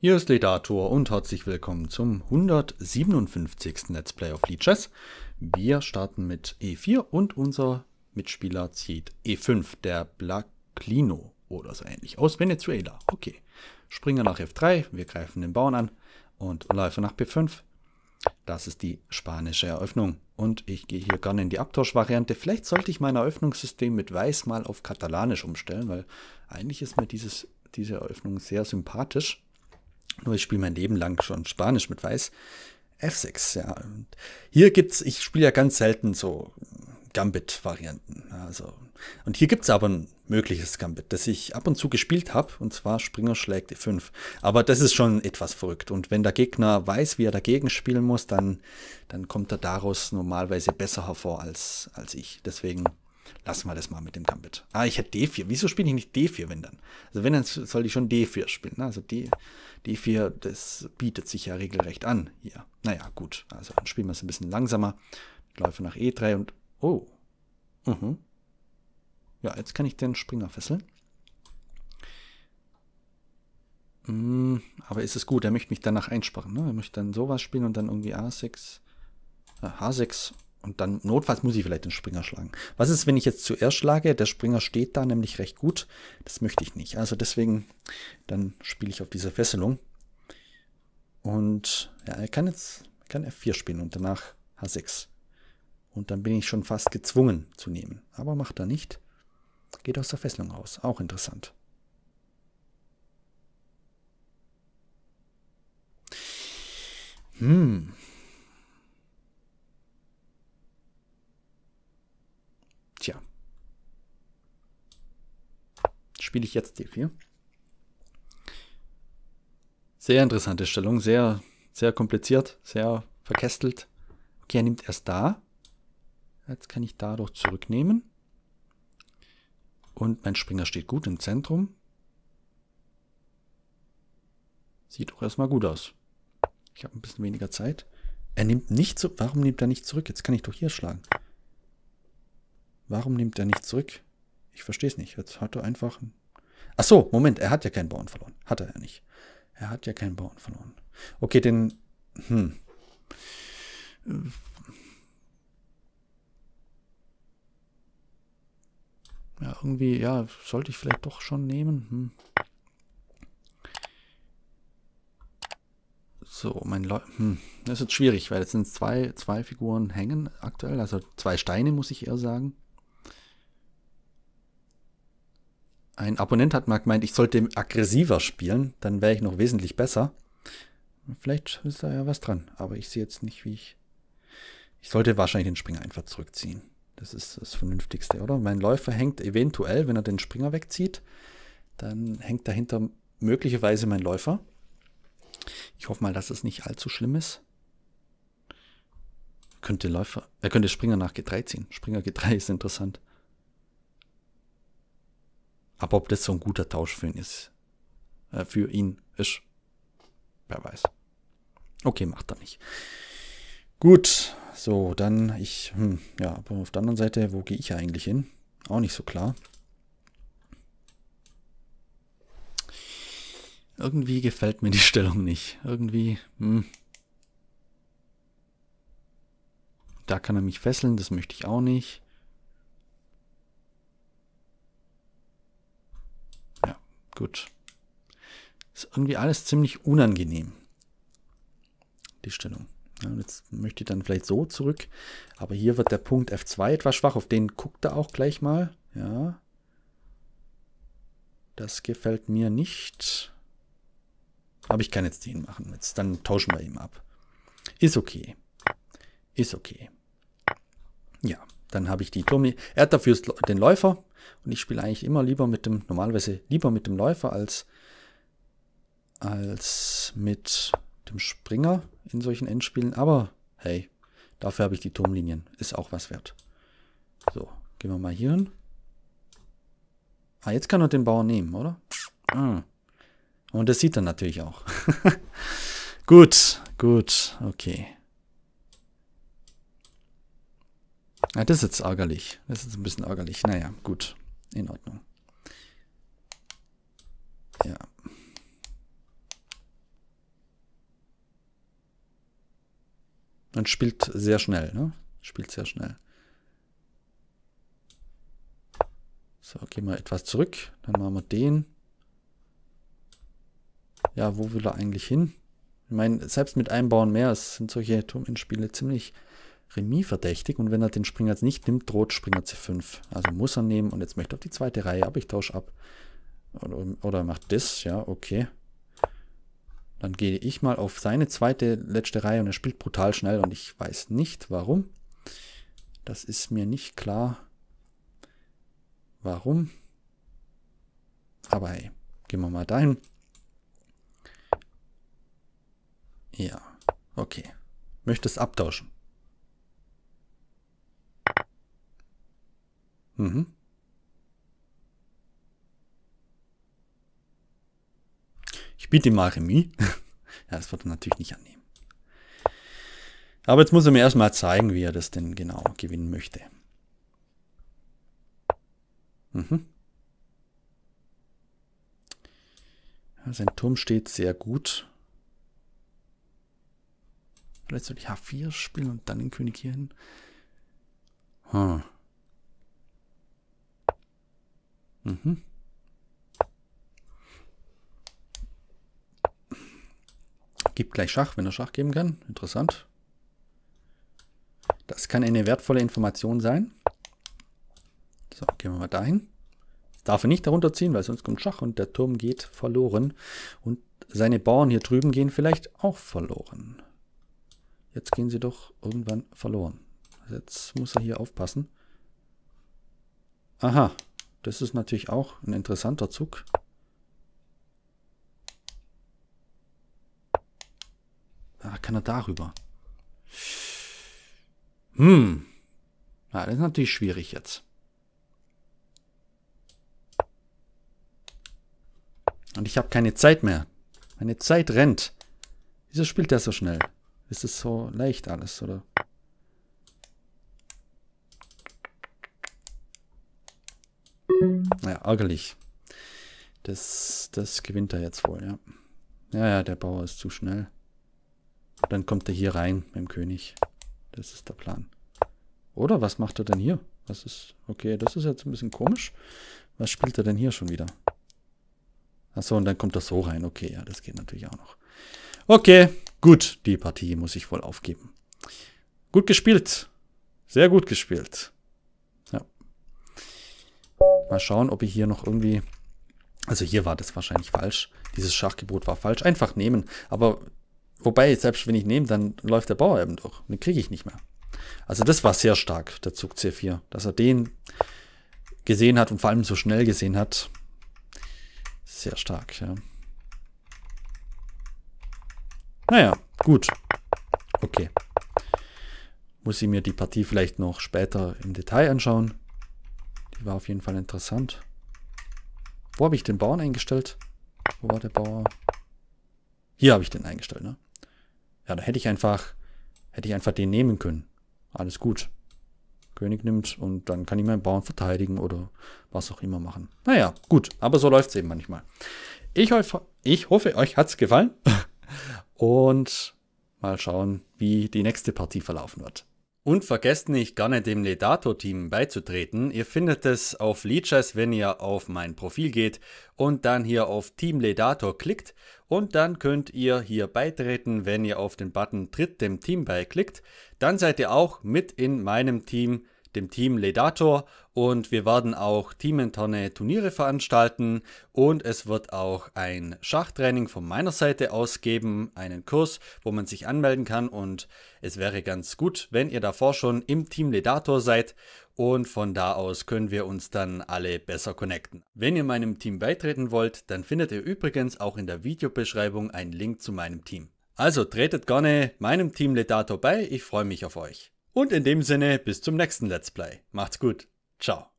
Hier ist Ledator und herzlich willkommen zum 157. Let's Play of Lead Wir starten mit E4 und unser Mitspieler zieht E5, der Blacklino oder so ähnlich aus Venezuela. Okay, Springer nach F3, wir greifen den Bauern an und Läufer nach B5. Das ist die spanische Eröffnung. Und ich gehe hier gerne in die Abtauschvariante. Vielleicht sollte ich mein Eröffnungssystem mit Weiß mal auf Katalanisch umstellen, weil eigentlich ist mir dieses, diese Eröffnung sehr sympathisch. Nur ich spiele mein Leben lang schon Spanisch mit Weiß. F6, ja. Und hier gibt's, ich spiele ja ganz selten so Gambit-Varianten. Also, und hier gibt's aber ein mögliches Gambit, das ich ab und zu gespielt habe, und zwar Springer schlägt E5. Aber das ist schon etwas verrückt. Und wenn der Gegner weiß, wie er dagegen spielen muss, dann, dann kommt er daraus normalerweise besser hervor als, als ich. Deswegen lassen wir das mal mit dem Gambit. Ah, ich hätte D4. Wieso spiele ich nicht D4, wenn dann? Also wenn, dann soll ich schon D4 spielen. Ne? Also D, D4, das bietet sich ja regelrecht an hier. Naja, gut. Also dann spielen wir es ein bisschen langsamer. Läufe nach E3 und... Oh. Mhm. Ja, jetzt kann ich den Springer fesseln. Mhm, aber ist es gut, er möchte mich danach einsparen. Ne? Er möchte dann sowas spielen und dann irgendwie A6, äh, H6 und dann notfalls muss ich vielleicht den Springer schlagen. Was ist, wenn ich jetzt zuerst schlage? Der Springer steht da nämlich recht gut. Das möchte ich nicht. Also deswegen, dann spiele ich auf diese Fesselung. Und ja, er kann jetzt kann F4 spielen und danach H6. Und dann bin ich schon fast gezwungen zu nehmen. Aber macht er nicht. Geht aus der Fesselung raus. Auch interessant. Hm, spiele ich jetzt D4. Sehr interessante Stellung, sehr, sehr kompliziert, sehr verkästelt. Okay, er nimmt erst da. Jetzt kann ich dadurch zurücknehmen. Und mein Springer steht gut im Zentrum. Sieht doch erstmal gut aus. Ich habe ein bisschen weniger Zeit. Er nimmt nicht zurück. Warum nimmt er nicht zurück? Jetzt kann ich doch hier schlagen. Warum nimmt er nicht zurück? Ich verstehe es nicht. Jetzt hat er einfach. Ach so, Moment, er hat ja keinen Bauern verloren. Hat er ja nicht. Er hat ja keinen Bauern verloren. Okay, den. Hm. Ja, irgendwie, ja, sollte ich vielleicht doch schon nehmen. Hm. So, mein Leu hm. Das ist jetzt schwierig, weil jetzt sind zwei, zwei Figuren hängen aktuell. Also zwei Steine, muss ich eher sagen. Ein Abonnent hat mal gemeint, ich sollte aggressiver spielen, dann wäre ich noch wesentlich besser. Vielleicht ist da ja was dran, aber ich sehe jetzt nicht, wie ich... Ich sollte wahrscheinlich den Springer einfach zurückziehen. Das ist das Vernünftigste, oder? Mein Läufer hängt eventuell, wenn er den Springer wegzieht, dann hängt dahinter möglicherweise mein Läufer. Ich hoffe mal, dass es nicht allzu schlimm ist. Könnte Läufer, er könnte Springer nach G3 ziehen. Springer G3 ist interessant. Aber ob das so ein guter Tausch für ihn ist, äh, für ihn ist, wer weiß. Okay, macht er nicht. Gut, so, dann ich, hm, ja, aber auf der anderen Seite, wo gehe ich eigentlich hin? Auch nicht so klar. Irgendwie gefällt mir die Stellung nicht. Irgendwie, hm. Da kann er mich fesseln, das möchte ich auch nicht. Gut. Ist irgendwie alles ziemlich unangenehm. Die Stellung. Ja, jetzt möchte ich dann vielleicht so zurück. Aber hier wird der Punkt F2 etwas schwach. Auf den guckt er auch gleich mal. Ja. Das gefällt mir nicht. Aber ich kann jetzt den machen. Jetzt, dann tauschen wir ihm ab. Ist okay. Ist okay. Ja, dann habe ich die Tommy. Er hat dafür den Läufer. Und ich spiele eigentlich immer lieber mit dem, normalerweise lieber mit dem Läufer als, als mit dem Springer in solchen Endspielen. Aber hey, dafür habe ich die Turmlinien. Ist auch was wert. So, gehen wir mal hier hin. Ah, jetzt kann er den Bauern nehmen, oder? Ah. Und das sieht er natürlich auch. gut, gut, okay. Ja, das ist jetzt ärgerlich. Das ist ein bisschen ärgerlich. Naja, gut. In Ordnung. Ja. Man spielt sehr schnell, ne? Spielt sehr schnell. So, gehen wir etwas zurück. Dann machen wir den. Ja, wo will er eigentlich hin? Ich meine, selbst mit einem Bauern mehr sind solche Turminspiele ziemlich Remis verdächtig und wenn er den Springer jetzt nicht nimmt, droht Springer C5. Also muss er nehmen und jetzt möchte er auf die zweite Reihe, aber ich tausche ab. Oder, oder macht das, ja, okay. Dann gehe ich mal auf seine zweite, letzte Reihe und er spielt brutal schnell und ich weiß nicht warum. Das ist mir nicht klar. Warum? Aber hey, gehen wir mal dahin. Ja, okay. Möchtest abtauschen? Mhm. Ich biete ihm mal Remis. ja, das wird er natürlich nicht annehmen. Aber jetzt muss er mir erstmal zeigen, wie er das denn genau gewinnen möchte. Mhm. Ja, sein Turm steht sehr gut. Vielleicht soll ich H4 spielen und dann den König hier hin. Hm. Mhm. Gibt gleich Schach, wenn er Schach geben kann. Interessant. Das kann eine wertvolle Information sein. So, gehen wir mal dahin. darf er nicht darunter ziehen, weil sonst kommt Schach und der Turm geht verloren. Und seine Bauern hier drüben gehen vielleicht auch verloren. Jetzt gehen sie doch irgendwann verloren. Jetzt muss er hier aufpassen. Aha, das ist natürlich auch ein interessanter Zug. Ah, kann er darüber? Hm. Ja, das ist natürlich schwierig jetzt. Und ich habe keine Zeit mehr. Meine Zeit rennt. Wieso spielt der so schnell? Ist es so leicht alles, oder? Naja, ärgerlich. Das, das gewinnt er jetzt wohl, ja. Ja, ja, der Bauer ist zu schnell. Dann kommt er hier rein mit dem König. Das ist der Plan. Oder was macht er denn hier? Was ist... Okay, das ist jetzt ein bisschen komisch. Was spielt er denn hier schon wieder? Achso, und dann kommt er so rein. Okay, ja, das geht natürlich auch noch. Okay, gut. Die Partie muss ich wohl aufgeben. Gut gespielt. Sehr gut gespielt. Mal schauen, ob ich hier noch irgendwie... Also hier war das wahrscheinlich falsch. Dieses Schachgebot war falsch. Einfach nehmen. Aber wobei, selbst wenn ich nehme, dann läuft der Bauer eben durch. Den kriege ich nicht mehr. Also das war sehr stark, der Zug C4. Dass er den gesehen hat und vor allem so schnell gesehen hat. Sehr stark, ja. Naja, gut. Okay. Muss ich mir die Partie vielleicht noch später im Detail anschauen. Die War auf jeden Fall interessant. Wo habe ich den Bauern eingestellt? Wo war der Bauer? Hier habe ich den eingestellt, ne? Ja, da hätte ich einfach, hätte ich einfach den nehmen können. Alles gut. König nimmt und dann kann ich meinen Bauern verteidigen oder was auch immer machen. Naja, gut, aber so läuft es eben manchmal. Ich, hoffe, ich hoffe euch hat es gefallen und mal schauen, wie die nächste Partie verlaufen wird. Und vergesst nicht, gerne dem Ledato-Team beizutreten. Ihr findet es auf Leadchess, wenn ihr auf mein Profil geht und dann hier auf Team Ledato klickt. Und dann könnt ihr hier beitreten, wenn ihr auf den Button Tritt dem Team beiklickt. Dann seid ihr auch mit in meinem Team dem Team Ledator und wir werden auch teaminterne Turniere veranstalten und es wird auch ein Schachtraining von meiner Seite aus geben, einen Kurs, wo man sich anmelden kann und es wäre ganz gut, wenn ihr davor schon im Team Ledator seid und von da aus können wir uns dann alle besser connecten. Wenn ihr meinem Team beitreten wollt, dann findet ihr übrigens auch in der Videobeschreibung einen Link zu meinem Team. Also tretet gerne meinem Team Ledator bei, ich freue mich auf euch. Und in dem Sinne, bis zum nächsten Let's Play. Macht's gut. Ciao.